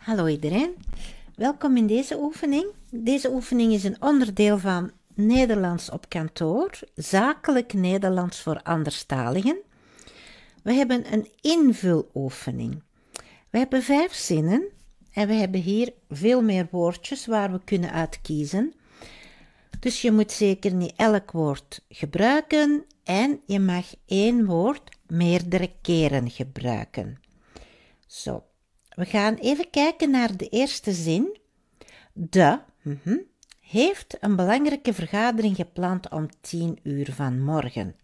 Hallo iedereen, welkom in deze oefening. Deze oefening is een onderdeel van Nederlands op kantoor, zakelijk Nederlands voor anderstaligen. We hebben een invuloefening. We hebben vijf zinnen en we hebben hier veel meer woordjes waar we kunnen uitkiezen. Dus je moet zeker niet elk woord gebruiken en je mag één woord meerdere keren gebruiken. Zo, we gaan even kijken naar de eerste zin. De mhm, heeft een belangrijke vergadering gepland om 10 uur vanmorgen.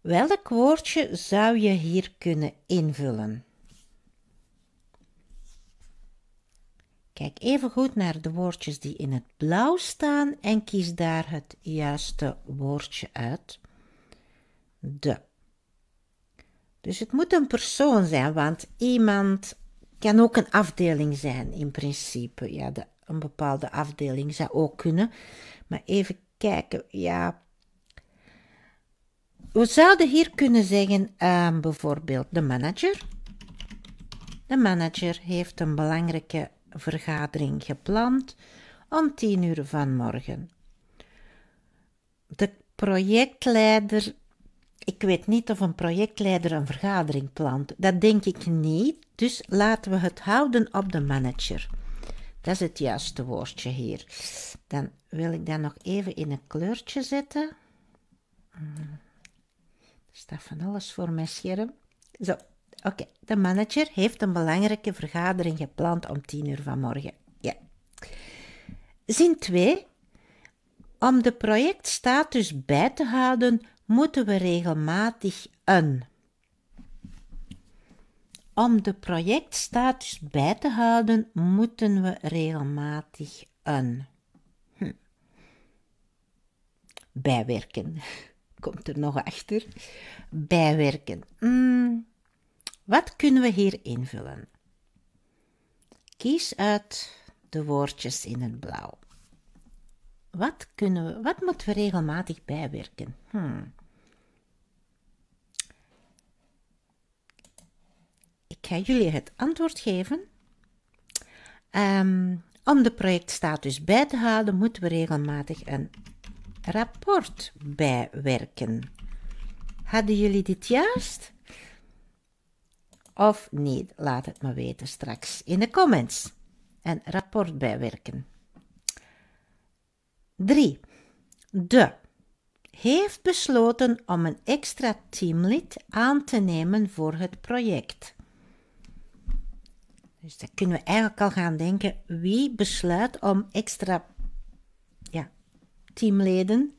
Welk woordje zou je hier kunnen invullen? Kijk even goed naar de woordjes die in het blauw staan en kies daar het juiste woordje uit. De. Dus het moet een persoon zijn, want iemand kan ook een afdeling zijn in principe. Ja, de, een bepaalde afdeling zou ook kunnen. Maar even kijken, ja. We zouden hier kunnen zeggen, ehm, bijvoorbeeld de manager. De manager heeft een belangrijke vergadering gepland om 10 uur vanmorgen. De projectleider ik weet niet of een projectleider een vergadering plant. Dat denk ik niet. Dus laten we het houden op de manager. Dat is het juiste woordje hier. Dan wil ik dat nog even in een kleurtje zetten. Hmm. Er staat van alles voor mijn scherm. Zo, oké. De manager heeft een belangrijke vergadering gepland om 10 uur vanmorgen. Ja. Zin 2. Om de projectstatus bij te houden, moeten we regelmatig een. Om de projectstatus bij te houden, moeten we regelmatig een hm. bijwerken. Komt er nog achter? Bijwerken. Hm. Wat kunnen we hier invullen? Kies uit de woordjes in het blauw. Wat, kunnen we, wat moeten we regelmatig bijwerken? Hmm. Ik ga jullie het antwoord geven. Ehm, om de projectstatus bij te houden, moeten we regelmatig een rapport bijwerken. Hadden jullie dit juist? Of niet? Laat het me weten straks in de comments. Een rapport bijwerken. 3. De heeft besloten om een extra teamlid aan te nemen voor het project. Dus dan kunnen we eigenlijk al gaan denken wie besluit om extra ja, teamleden,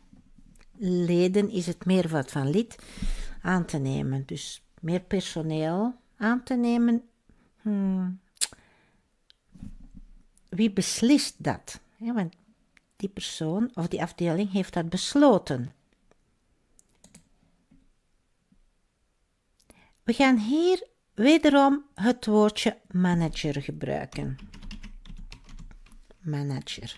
leden is het meervoud van lid, aan te nemen. Dus meer personeel aan te nemen. Hmm. Wie beslist dat? Ja, want die persoon of die afdeling heeft dat besloten. We gaan hier wederom het woordje manager gebruiken. Manager.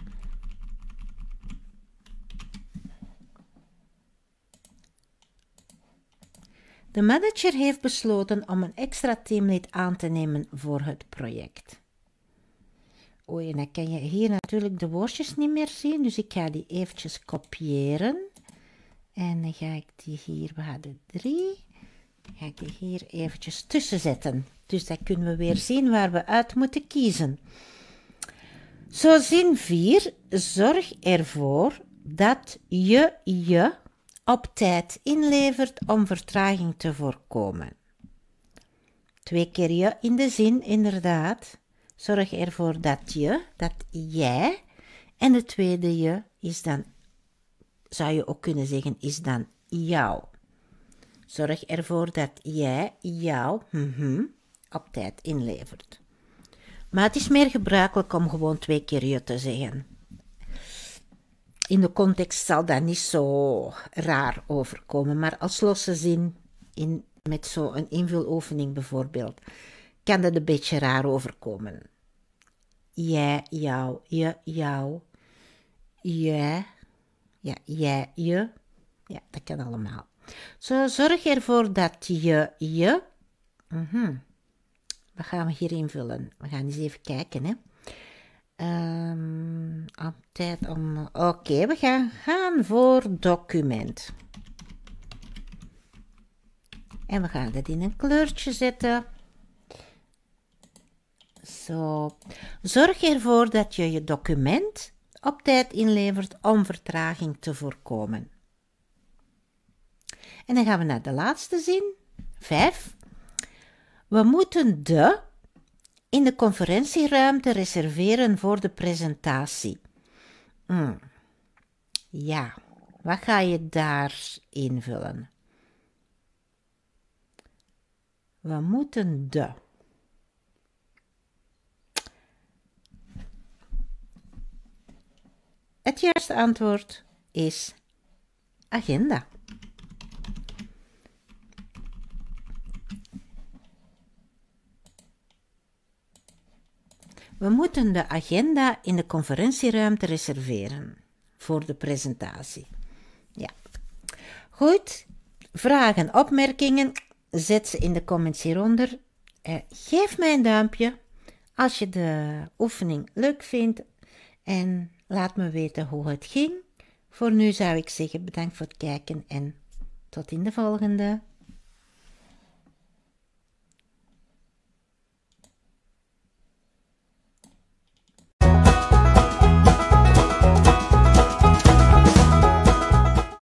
De manager heeft besloten om een extra teamlid aan te nemen voor het project. Oei, dan kan je hier natuurlijk de woordjes niet meer zien, dus ik ga die eventjes kopiëren. En dan ga ik die hier, we hadden drie, ga ik die hier eventjes tussen zetten. Dus dan kunnen we weer zien waar we uit moeten kiezen. Zo zin 4, zorg ervoor dat je je op tijd inlevert om vertraging te voorkomen. Twee keer je in de zin, inderdaad. Zorg ervoor dat je, dat jij. En het tweede je is dan, zou je ook kunnen zeggen, is dan jou. Zorg ervoor dat jij jou mhm, op tijd inlevert. Maar het is meer gebruikelijk om gewoon twee keer je te zeggen. In de context zal dat niet zo raar overkomen, maar als losse zin in, met zo'n invuloefening bijvoorbeeld kan dat een beetje raar overkomen. Jij, jou, je, jou. Jij. Ja, jij, je. Ja, dat kan allemaal. Zo, zorg ervoor dat je, je... Mm Wat gaan we hier invullen? We gaan eens even kijken, hè. Ehm, op tijd om... Oké, we gaan gaan voor document. En we gaan dat in een kleurtje zetten. Zo. Zorg ervoor dat je je document op tijd inlevert om vertraging te voorkomen. En dan gaan we naar de laatste zin. 5. We moeten de in de conferentieruimte reserveren voor de presentatie. Hmm. Ja, wat ga je daar invullen? We moeten de. Het juiste antwoord is agenda. We moeten de agenda in de conferentieruimte reserveren voor de presentatie. Ja. Goed. Vragen, opmerkingen, zet ze in de comments hieronder. Eh, geef mij een duimpje als je de oefening leuk vindt. En Laat me weten hoe het ging. Voor nu zou ik zeggen bedankt voor het kijken en tot in de volgende.